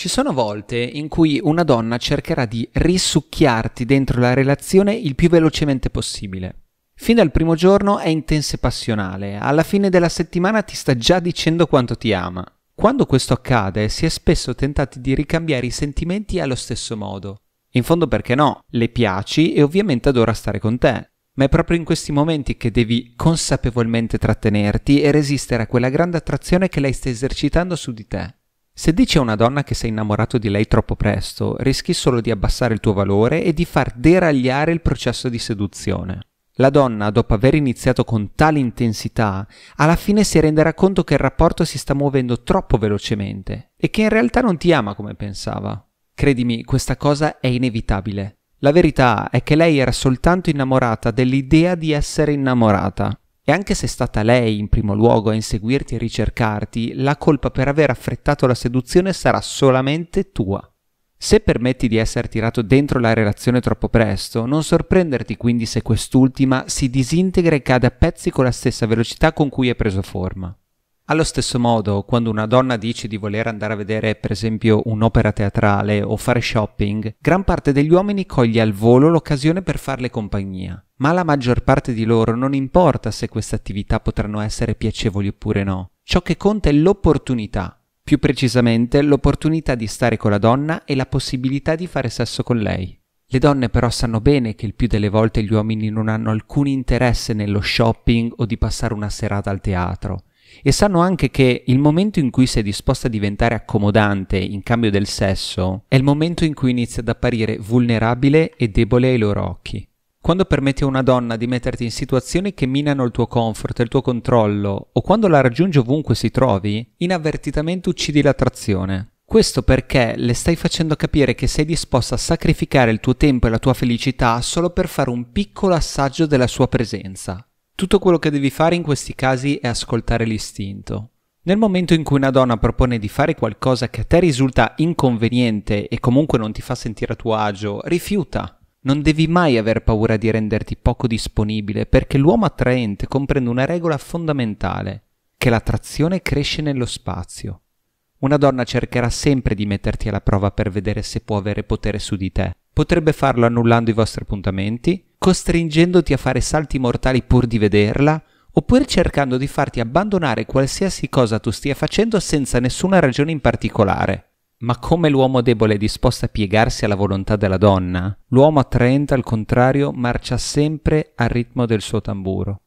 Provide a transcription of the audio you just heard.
Ci sono volte in cui una donna cercherà di risucchiarti dentro la relazione il più velocemente possibile. Fin dal primo giorno è intensa e passionale, alla fine della settimana ti sta già dicendo quanto ti ama. Quando questo accade si è spesso tentati di ricambiare i sentimenti allo stesso modo. In fondo perché no, le piaci e ovviamente adora stare con te. Ma è proprio in questi momenti che devi consapevolmente trattenerti e resistere a quella grande attrazione che lei sta esercitando su di te. Se dici a una donna che sei innamorato di lei troppo presto, rischi solo di abbassare il tuo valore e di far deragliare il processo di seduzione. La donna, dopo aver iniziato con tale intensità, alla fine si renderà conto che il rapporto si sta muovendo troppo velocemente e che in realtà non ti ama come pensava. Credimi, questa cosa è inevitabile. La verità è che lei era soltanto innamorata dell'idea di essere innamorata e anche se è stata lei in primo luogo a inseguirti e ricercarti, la colpa per aver affrettato la seduzione sarà solamente tua. Se permetti di essere tirato dentro la relazione troppo presto, non sorprenderti quindi se quest'ultima si disintegra e cade a pezzi con la stessa velocità con cui è preso forma. Allo stesso modo, quando una donna dice di voler andare a vedere per esempio un'opera teatrale o fare shopping, gran parte degli uomini coglie al volo l'occasione per farle compagnia ma alla maggior parte di loro non importa se queste attività potranno essere piacevoli oppure no. Ciò che conta è l'opportunità, più precisamente l'opportunità di stare con la donna e la possibilità di fare sesso con lei. Le donne però sanno bene che il più delle volte gli uomini non hanno alcun interesse nello shopping o di passare una serata al teatro e sanno anche che il momento in cui sei disposta a diventare accomodante in cambio del sesso è il momento in cui inizi ad apparire vulnerabile e debole ai loro occhi quando permetti a una donna di metterti in situazioni che minano il tuo comfort e il tuo controllo, o quando la raggiungi ovunque si trovi, inavvertitamente uccidi l'attrazione. Questo perché le stai facendo capire che sei disposta a sacrificare il tuo tempo e la tua felicità solo per fare un piccolo assaggio della sua presenza. Tutto quello che devi fare in questi casi è ascoltare l'istinto. Nel momento in cui una donna propone di fare qualcosa che a te risulta inconveniente e comunque non ti fa sentire a tuo agio, rifiuta. Non devi mai aver paura di renderti poco disponibile perché l'uomo attraente comprende una regola fondamentale, che l'attrazione cresce nello spazio. Una donna cercherà sempre di metterti alla prova per vedere se può avere potere su di te. Potrebbe farlo annullando i vostri appuntamenti, costringendoti a fare salti mortali pur di vederla, oppure cercando di farti abbandonare qualsiasi cosa tu stia facendo senza nessuna ragione in particolare. Ma come l'uomo debole è disposto a piegarsi alla volontà della donna, l'uomo attraente al contrario marcia sempre al ritmo del suo tamburo.